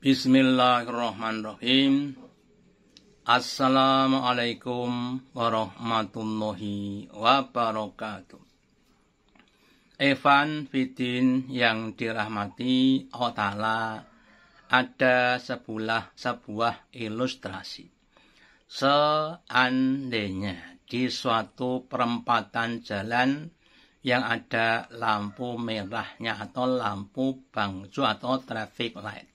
Bismillahirrahmanirrahim. Assalamualaikum warahmatullahi wabarakatuh. Evan Fidin yang dirahmati Allah Ta'ala ada sebuah, sebuah ilustrasi. Seandainya di suatu perempatan jalan yang ada lampu merahnya atau lampu bangju atau traffic light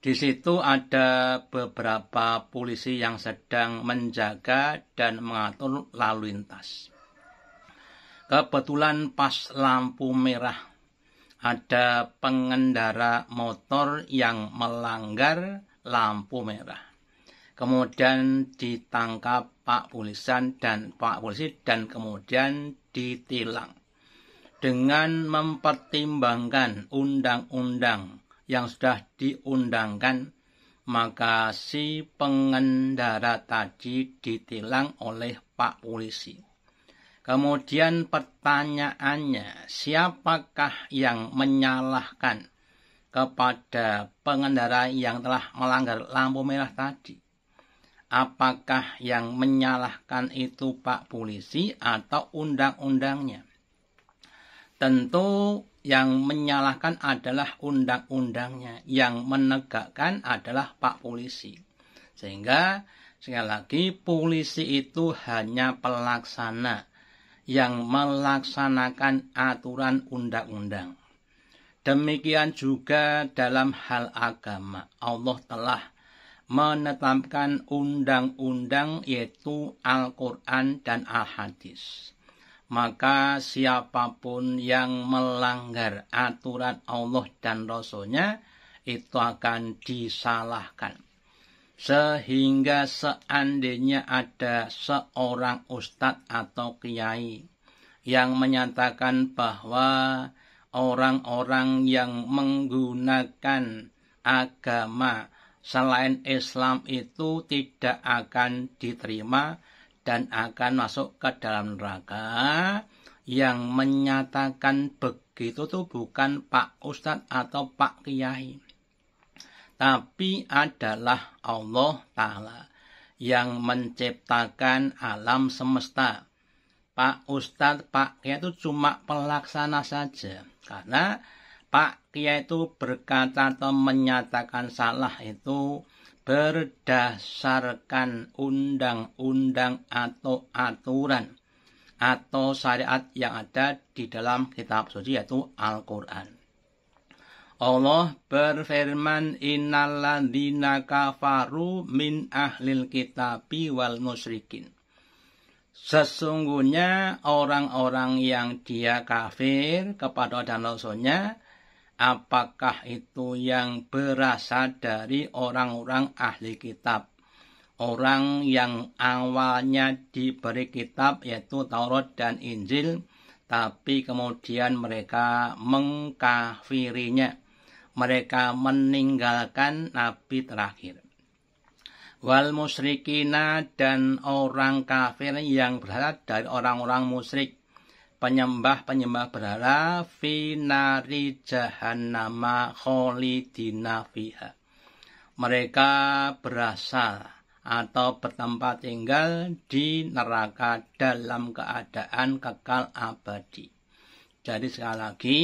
di situ ada beberapa polisi yang sedang menjaga dan mengatur lalu lintas. Kebetulan pas lampu merah ada pengendara motor yang melanggar lampu merah. Kemudian ditangkap Pak Polisan dan Pak Polisi dan kemudian ditilang. Dengan mempertimbangkan undang-undang yang sudah diundangkan, maka si pengendara tadi ditilang oleh Pak Polisi. Kemudian pertanyaannya, siapakah yang menyalahkan kepada pengendara yang telah melanggar lampu merah tadi? Apakah yang menyalahkan itu Pak Polisi atau undang-undangnya? Tentu yang menyalahkan adalah undang-undangnya, yang menegakkan adalah Pak Polisi. Sehingga sekali lagi polisi itu hanya pelaksana yang melaksanakan aturan undang-undang. Demikian juga dalam hal agama, Allah telah menetapkan undang-undang yaitu Al-Quran dan Al-Hadis maka siapapun yang melanggar aturan Allah dan Rasulnya itu akan disalahkan. Sehingga seandainya ada seorang ustadz atau kiai yang menyatakan bahwa orang-orang yang menggunakan agama selain Islam itu tidak akan diterima dan akan masuk ke dalam neraka yang menyatakan begitu tuh bukan Pak Ustadz atau Pak Kiai tapi adalah Allah Ta'ala yang menciptakan alam semesta. Pak Ustadz, Pak Kiai itu cuma pelaksana saja. Karena Pak Kiai itu berkata atau menyatakan salah itu berdasarkan undang-undang atau aturan atau syariat yang ada di dalam kitab suci yaitu Al-Quran. Allah berfirman innalladzina kafaru min ahlil kitabi wal musyrikin. Sesungguhnya orang-orang yang dia kafir kepada dan rasulnya apakah itu yang berasal dari orang-orang ahli kitab. Orang yang awalnya diberi kitab yaitu Taurat dan Injil, tapi kemudian mereka mengkafirinya. Mereka meninggalkan nabi terakhir. Wal musyrikina dan orang kafir yang berasal dari orang-orang musrik penyembah-penyembah berhala finari jahannama kholidina fiha. Mereka berasal atau bertempat tinggal di neraka dalam keadaan kekal abadi. Jadi sekali lagi,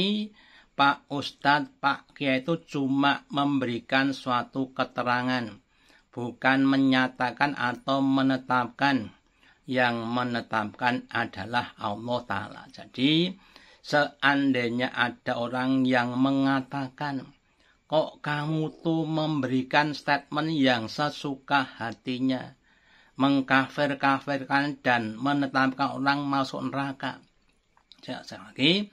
Pak Ustadz, Pak Kiai itu cuma memberikan suatu keterangan, bukan menyatakan atau menetapkan yang menetapkan adalah Allah Ta'ala. Jadi, seandainya ada orang yang mengatakan, kok kamu tuh memberikan statement yang sesuka hatinya, mengkafir-kafirkan dan menetapkan orang masuk neraka. Sekali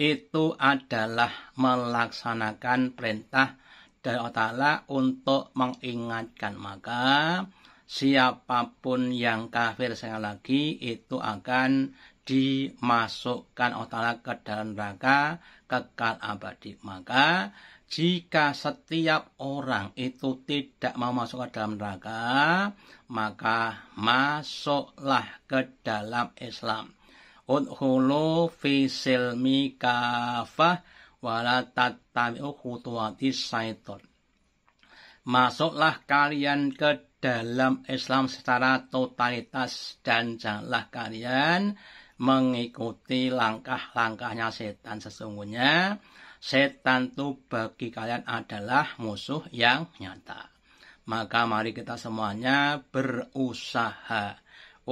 itu adalah melaksanakan perintah dari Allah Ta'ala untuk mengingatkan. Maka, siapapun yang kafir sekali lagi itu akan dimasukkan otak ke dalam neraka kekal abadi. Maka jika setiap orang itu tidak mau masuk ke dalam neraka, maka masuklah ke dalam Islam. Udhulu fi silmi kafah wala khutuwati Masuklah kalian ke dalam Islam secara totalitas dan janganlah kalian mengikuti langkah-langkahnya setan sesungguhnya setan itu bagi kalian adalah musuh yang nyata maka mari kita semuanya berusaha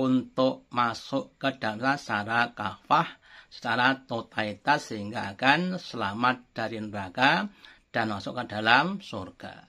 untuk masuk ke dalam secara kafah secara totalitas sehingga akan selamat dari neraka dan masuk ke dalam surga.